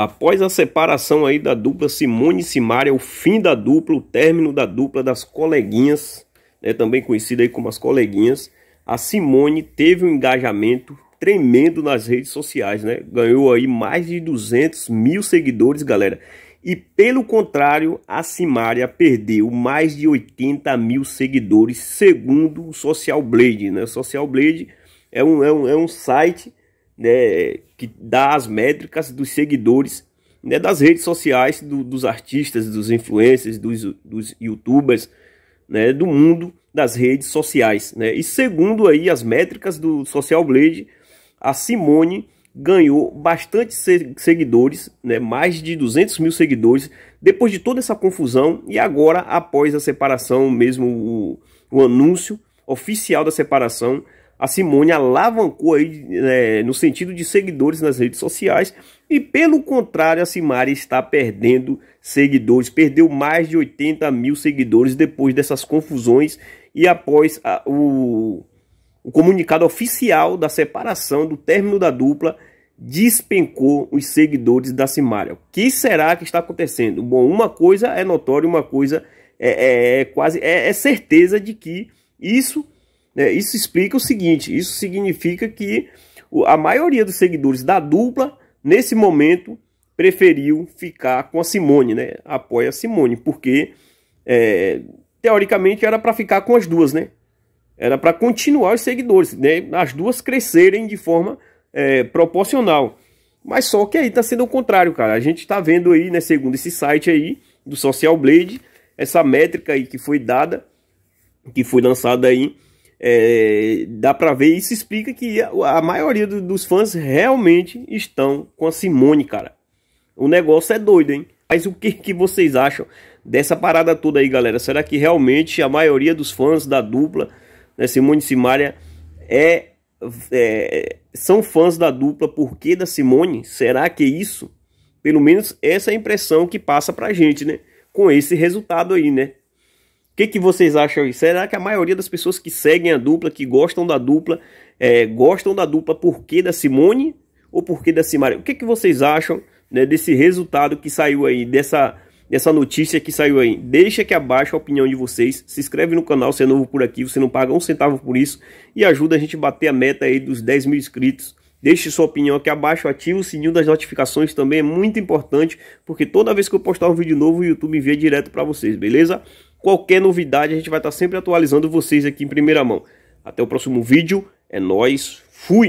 Após a separação aí da dupla Simone e Simaria, o fim da dupla, o término da dupla das coleguinhas, né, também conhecida aí como as coleguinhas, a Simone teve um engajamento tremendo nas redes sociais, né? Ganhou aí mais de 200 mil seguidores, galera. E pelo contrário, a Simaria perdeu mais de 80 mil seguidores, segundo o Social Blade, né? Social Blade é um, é um, é um site né, que dá as métricas dos seguidores né, das redes sociais, do, dos artistas, dos influencers, dos, dos youtubers, né, do mundo das redes sociais. Né? E segundo aí as métricas do Social Blade, a Simone ganhou bastante seguidores, né, mais de 200 mil seguidores, depois de toda essa confusão e agora após a separação, mesmo o, o anúncio oficial da separação, a Simone alavancou aí, é, no sentido de seguidores nas redes sociais e pelo contrário a Simaria está perdendo seguidores, perdeu mais de 80 mil seguidores depois dessas confusões e após a, o, o comunicado oficial da separação do término da dupla despencou os seguidores da Simaria. O que será que está acontecendo? Bom, uma coisa é notória, uma coisa é, é, é quase é, é certeza de que isso né? Isso explica o seguinte: isso significa que a maioria dos seguidores da dupla, nesse momento, preferiu ficar com a Simone, né? Apoia a Simone, porque é, teoricamente era para ficar com as duas, né? Era para continuar os seguidores, né? As duas crescerem de forma é, proporcional. Mas só que aí está sendo o contrário, cara. A gente está vendo aí, né, segundo esse site aí do Social Blade, essa métrica aí que foi dada, que foi lançada aí é, dá para ver, isso explica que a, a maioria do, dos fãs realmente estão com a Simone, cara. O negócio é doido, hein? Mas o que, que vocês acham dessa parada toda aí, galera? Será que realmente a maioria dos fãs da dupla, né, Simone e Simaria, é, é, são fãs da dupla porque da Simone? Será que é isso? Pelo menos essa é a impressão que passa pra gente, né? Com esse resultado aí, né? que, que vocês acham isso? Será que a maioria das pessoas que seguem a dupla, que gostam da dupla, é, gostam da dupla porque da Simone ou porque da Simaria? O que, que vocês acham né, desse resultado que saiu aí, dessa, dessa notícia que saiu aí? Deixa aqui abaixo a opinião de vocês, se inscreve no canal se é novo por aqui, você não paga um centavo por isso e ajuda a gente a bater a meta aí dos 10 mil inscritos. Deixe sua opinião aqui abaixo, ative o sininho das notificações também, é muito importante, porque toda vez que eu postar um vídeo novo, o YouTube envia direto para vocês, beleza? Qualquer novidade a gente vai estar sempre atualizando vocês aqui em primeira mão. Até o próximo vídeo, é nós, fui!